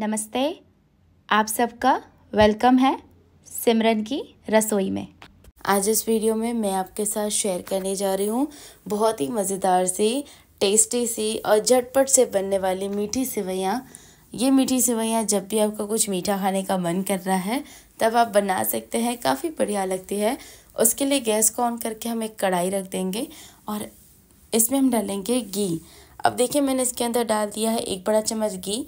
नमस्ते आप सबका वेलकम है सिमरन की रसोई में आज इस वीडियो में मैं आपके साथ शेयर करने जा रही हूँ बहुत ही मज़ेदार सी टेस्टी सी और झटपट से बनने वाली मीठी सिवैयाँ ये मीठी सिवैयाँ जब भी आपका कुछ मीठा खाने का मन कर रहा है तब आप बना सकते हैं काफ़ी बढ़िया लगती है उसके लिए गैस को ऑन करके हम एक कढ़ाई रख देंगे और इसमें हम डालेंगे घी अब देखिए मैंने इसके अंदर डाल दिया है एक बड़ा चम्मच घी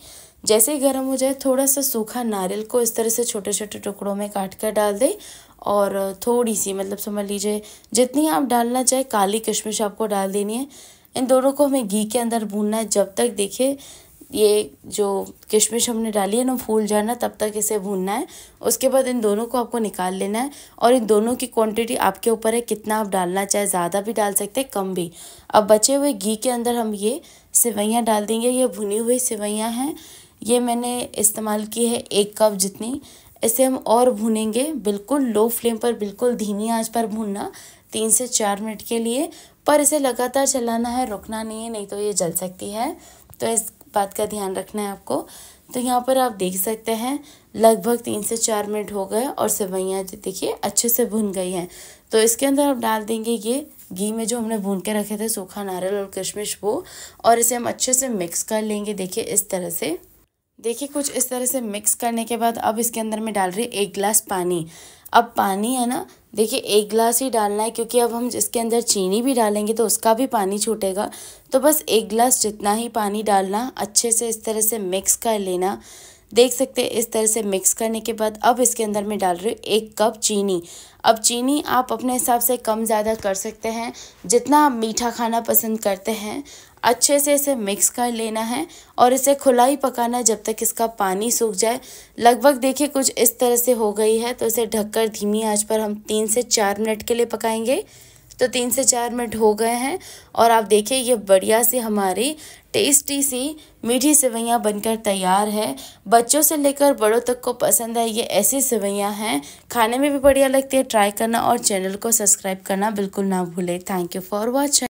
जैसे ही गर्म हो जाए थोड़ा सा सूखा नारियल को इस तरह से छोटे छोटे टुकड़ों में काट कर डाल दें और थोड़ी सी मतलब समझ लीजिए जितनी आप डालना चाहे काली किशमिश आपको डाल देनी है इन दोनों को हमें घी के अंदर भूनना है जब तक देखिए ये जो किशमिश हमने डाली है ना फूल जाना तब तक इसे भूनना है उसके बाद इन दोनों को आपको निकाल लेना है और इन दोनों की क्वांटिटी आपके ऊपर है कितना आप डालना चाहे ज़्यादा भी डाल सकते हैं कम भी अब बचे हुए घी के अंदर हम ये सेवैयाँ डाल देंगे ये भुनी हुई सेवैयाँ हैं ये मैंने इस्तेमाल की है एक कप जितनी इसे हम और भूनेंगे बिल्कुल लो फ्लेम पर बिल्कुल धीमी आंच पर भूनना तीन से चार मिनट के लिए पर इसे लगातार चलाना है रुकना नहीं है नहीं तो ये जल सकती है तो इस बात का ध्यान रखना है आपको तो यहाँ पर आप देख सकते हैं लगभग तीन से चार मिनट हो गए और सेवैयाँ देखिए अच्छे से भुन गई हैं तो इसके अंदर आप डाल देंगे ये घी में जो हमने भून के रखे थे सूखा नारियल और किशमिश वो और इसे हम अच्छे से मिक्स कर लेंगे देखिए इस तरह से देखिए कुछ इस तरह से मिक्स करने के बाद अब इसके अंदर मैं डाल रही हूँ एक गिलास पानी अब पानी है ना देखिए एक गिलास ही डालना है क्योंकि अब हम इसके अंदर चीनी भी डालेंगे तो उसका भी पानी छूटेगा तो बस एक गिलास जितना ही पानी डालना अच्छे से इस तरह से मिक्स कर लेना देख सकते हैं इस तरह से मिक्स करने के बाद अब इसके अंदर मैं डाल रही हूँ एक कप चीनी अब चीनी आप अपने हिसाब से कम ज़्यादा कर सकते हैं जितना आप मीठा खाना पसंद करते हैं अच्छे से इसे मिक्स कर लेना है और इसे खुला ही पकाना है जब तक इसका पानी सूख जाए लगभग देखिए कुछ इस तरह से हो गई है तो इसे ढककर धीमी आंच पर हम तीन से चार मिनट के लिए पकाएंगे तो तीन से चार मिनट हो गए हैं और आप देखिए ये बढ़िया सी हमारी टेस्टी सी मीठी सेवैयाँ बनकर तैयार है बच्चों से लेकर बड़ों तक को पसंद है ये ऐसी सेवैयाँ हैं खाने में भी बढ़िया लगती है ट्राई करना और चैनल को सब्सक्राइब करना बिल्कुल ना भूलें थैंक यू फॉर वॉचिंग